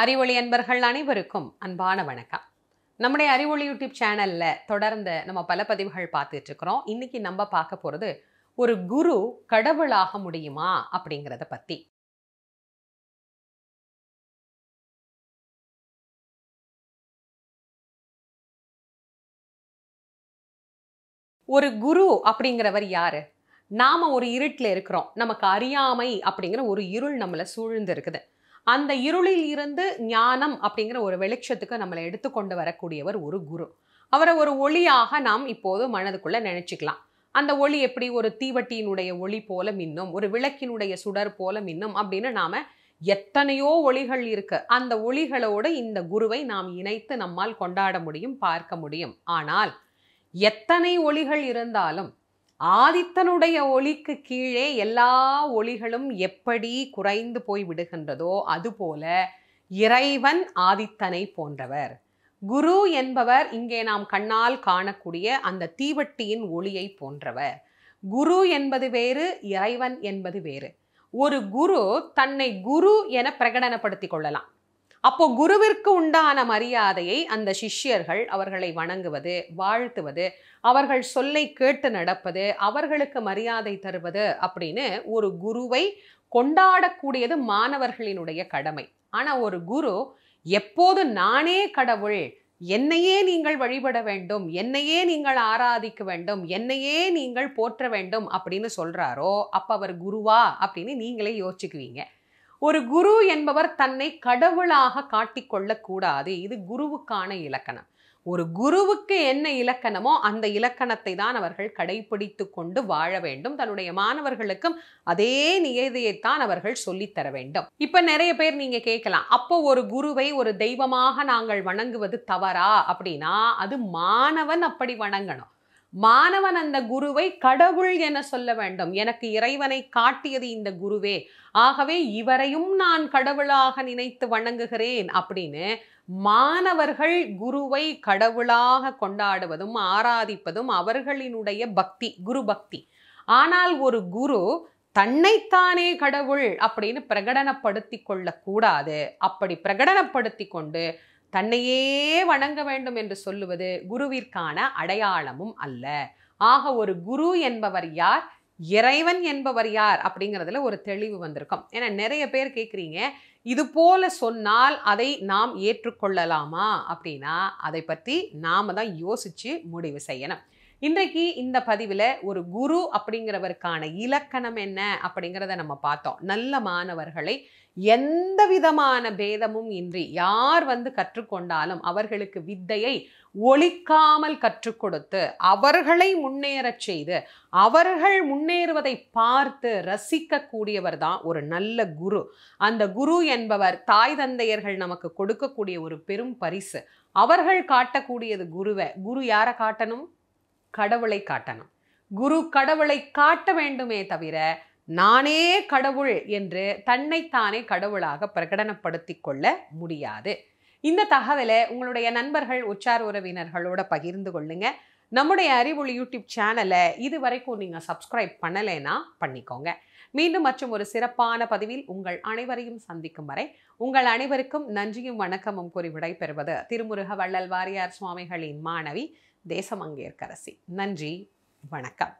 அறிவொளி அன்பர்கள் அனைவருக்கும் அன்பான வணக்கம் நம்முடைய அறிவொளி யூடியூப் சேனலில் தொடர்ந்து நம்ம பல பதிவுகள் பார்த்துட்டு இருக்கிறோம் இன்னைக்கு நம்ம பார்க்க போகிறது ஒரு குரு கடவுளாக முடியுமா அப்படிங்கிறத பற்றி ஒரு குரு அப்படிங்கிறவர் யாரு நாம் ஒரு இருட்டில் இருக்கிறோம் நமக்கு அறியாமை அப்படிங்கிற ஒரு இருள் நம்மளை சூழ்ந்து இருக்குது அந்த இருளில் இருந்து ஞானம் அப்படிங்கிற ஒரு வெளிச்சத்துக்கு நம்மளை எடுத்துக்கொண்டு வரக்கூடியவர் ஒரு குரு அவரை ஒரு ஒளியாக நாம் இப்போது மனதுக்குள்ளே நினைச்சிக்கலாம் அந்த ஒளி எப்படி ஒரு தீவட்டியினுடைய ஒளி போல மின்னும் ஒரு விளக்கினுடைய சுடர் போல மின்னும் அப்படின்னு நாம் எத்தனையோ ஒளிகள் இருக்கு அந்த ஒளிகளோடு இந்த குருவை நாம் இணைத்து நம்மால் கொண்டாட முடியும் பார்க்க முடியும் ஆனால் எத்தனை ஒளிகள் இருந்தாலும் ஆதித்தனுடைய ஒளிக்கு கீழே எல்லா ஒளிகளும் எப்படி குறைந்து போய் விடுகின்றதோ அதுபோல இறைவன் ஆதித்தனை போன்றவர் குரு என்பவர் இங்கே நாம் கண்ணால் காணக்கூடிய அந்த தீவட்டியின் ஒளியை போன்றவர் குரு என்பது வேறு இறைவன் என்பது வேறு ஒரு குரு தன்னை குரு என பிரகடனப்படுத்திக் கொள்ளலாம் அப்போ குருவிற்கு உண்டான மரியாதையை அந்த சிஷ்யர்கள் அவர்களை வணங்குவது வாழ்த்துவது அவர்கள் சொல்லை கேட்டு நடப்பது அவர்களுக்கு மரியாதை தருவது அப்படின்னு ஒரு குருவை கொண்டாடக்கூடியது மாணவர்களினுடைய கடமை ஆனால் ஒரு குரு எப்போது நானே கடவுள் என்னையே நீங்கள் வழிபட வேண்டும் என்னையே நீங்கள் ஆராதிக்க வேண்டும் என்னையே நீங்கள் போற்ற வேண்டும் அப்படின்னு சொல்கிறாரோ அப்போ அவர் குருவா அப்படின்னு நீங்களே யோசிச்சுக்குவீங்க ஒரு குரு என்பவர் தன்னை கடவுளாக காட்டிக்கொள்ளக்கூடாது இது குருவுக்கான இலக்கணம் ஒரு குருவுக்கு என்ன இலக்கணமோ அந்த இலக்கணத்தை தான் அவர்கள் கடைபிடித்து கொண்டு வாழ வேண்டும் தன்னுடைய மாணவர்களுக்கும் அதே நியதியைத்தான் அவர்கள் சொல்லித்தர வேண்டும் இப்ப நிறைய பேர் நீங்க கேட்கலாம் அப்போ ஒரு குருவை ஒரு தெய்வமாக நாங்கள் வணங்குவது தவறா அப்படின்னா அது மாணவன் அப்படி வணங்கணும் மாணவன் அந்த குருவை கடவுள் என சொல்ல வேண்டும் எனக்கு இறைவனை காட்டியது இந்த குருவே ஆகவே இவரையும் நான் கடவுளாக நினைத்து வணங்குகிறேன் அப்படின்னு மாணவர்கள் குருவை கடவுளாக கொண்டாடுவதும் ஆராதிப்பதும் அவர்களினுடைய பக்தி குரு பக்தி ஆனால் ஒரு குரு தன்னைத்தானே கடவுள் அப்படின்னு பிரகடனப்படுத்தி கொள்ளக்கூடாது அப்படி பிரகடனப்படுத்தி கொண்டு தன்னையே வணங்க வேண்டும் என்று சொல்லுவது குருவிற்கான அடையாளமும் அல்ல ஆக ஒரு குரு என்பவர் யார் இறைவன் என்பவர் யார் அப்படிங்கிறதுல ஒரு தெளிவு வந்திருக்கும் ஏன்னா நிறைய பேர் கேட்குறீங்க இது போல சொன்னால் அதை நாம் ஏற்றுக்கொள்ளலாமா அப்படின்னா அதை பற்றி நாம் தான் யோசித்து முடிவு செய்யணும் இன்றைக்கு இந்த பதிவில் ஒரு குரு அப்படிங்கிறவருக்கான இலக்கணம் என்ன அப்படிங்கிறத நம்ம பார்த்தோம் நல்ல மாணவர்களை எந்த விதமான பேதமும் இன்றி யார் வந்து கற்றுக்கொண்டாலும் அவர்களுக்கு வித்தையை ஒழிக்காமல் கற்றுக் கொடுத்து அவர்களை முன்னேறச் செய்து அவர்கள் முன்னேறுவதை பார்த்து ரசிக்கக்கூடியவர் தான் ஒரு நல்ல குரு அந்த குரு என்பவர் தாய் தந்தையர்கள் நமக்கு கொடுக்கக்கூடிய ஒரு பெரும் பரிசு அவர்கள் காட்டக்கூடியது குருவை குரு யாரை காட்டணும் கடவுளை காட்டணும் குரு கடவுளை காட்ட வேண்டுமே தவிர நானே கடவுள் என்று தன்னைத்தானே கடவுளாக பிரகடனப்படுத்தி கொள்ள முடியாது இந்த தகவலை உங்களுடைய நண்பர்கள் உச்சார் உறவினர்களோட பகிர்ந்து கொள்ளுங்க நம்முடைய அறிவொளி யூடியூப் சேனலை இது வரைக்கும் நீங்கள் சப்ஸ்கிரைப் பண்ணலைன்னா பண்ணிக்கோங்க மீண்டும் மற்றும் ஒரு சிறப்பான பதிவில் உங்கள் அனைவரையும் சந்திக்கும் வரை உங்கள் அனைவருக்கும் நன்றியும் வணக்கமும் கூறி விடைபெறுவது திருமுருக வள்ளல் வாரியார் சுவாமிகளின் மாணவி தேசமங்கேற்கரசி நன்றி வணக்கம்